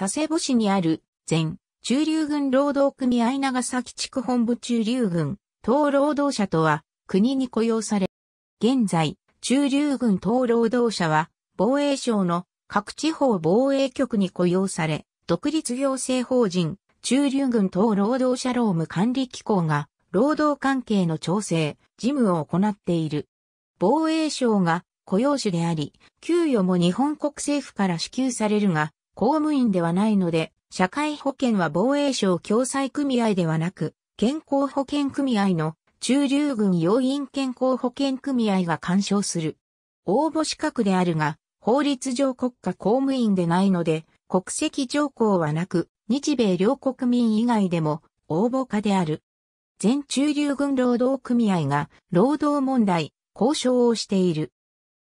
佐世保市にある、全、中流軍労働組合長崎地区本部中流軍、党労働者とは、国に雇用され、現在、中流軍党労働者は、防衛省の各地方防衛局に雇用され、独立行政法人、中流軍等労働者労務管理機構が、労働関係の調整、事務を行っている。防衛省が雇用主であり、給与も日本国政府から支給されるが、公務員ではないので、社会保険は防衛省共済組合ではなく、健康保険組合の中流軍要員健康保険組合が干渉する。応募資格であるが、法律上国家公務員でないので、国籍条項はなく、日米両国民以外でも応募家である。全中流軍労働組合が労働問題、交渉をしている。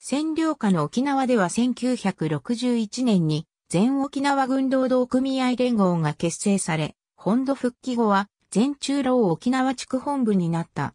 占領下の沖縄では1961年に全沖縄軍労働組合連合が結成され、本土復帰後は全中老沖縄地区本部になった。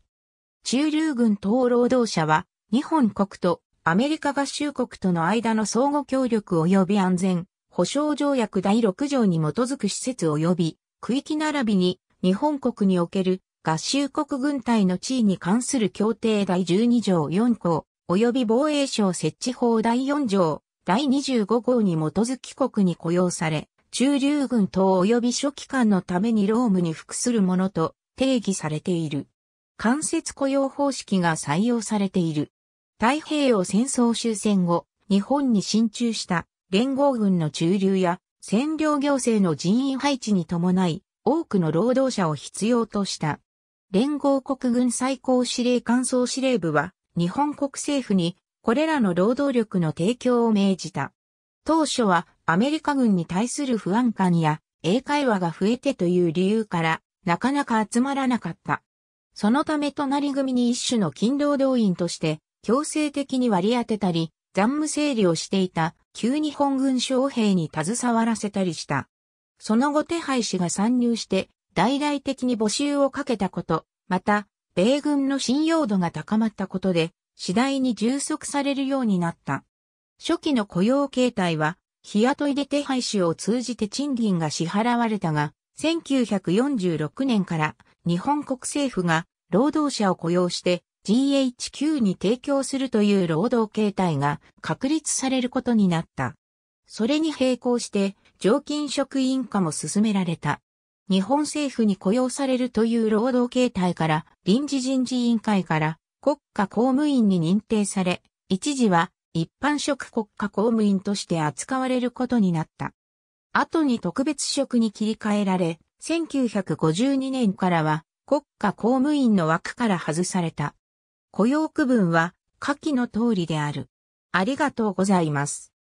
中流軍等労働者は、日本国とアメリカ合衆国との間の相互協力及び安全、保障条約第6条に基づく施設及び区域並びに日本国における合衆国軍隊の地位に関する協定第12条4項及び防衛省設置法第4条第25号に基づき国に雇用され、中流軍等及び諸機関のために労務に服するものと定義されている。間接雇用方式が採用されている。太平洋戦争終戦後、日本に進駐した連合軍の駐留や占領行政の人員配置に伴い、多くの労働者を必要とした。連合国軍最高司令官総司令部は、日本国政府にこれらの労働力の提供を命じた。当初はアメリカ軍に対する不安感や英会話が増えてという理由からなかなか集まらなかった。そのため隣組に一種の勤労動員として強制的に割り当てたり、残務整理をしていた旧日本軍将兵に携わらせたりした。その後手配師が参入して大々的に募集をかけたこと、また、米軍の信用度が高まったことで、次第に充足されるようになった。初期の雇用形態は、日雇いで手配種を通じて賃金が支払われたが、1946年から日本国政府が労働者を雇用して GHQ に提供するという労働形態が確立されることになった。それに並行して常勤職員化も進められた。日本政府に雇用されるという労働形態から臨時人事委員会から国家公務員に認定され、一時は一般職国家公務員として扱われることになった。後に特別職に切り替えられ、1952年からは国家公務員の枠から外された。雇用区分は下記の通りである。ありがとうございます。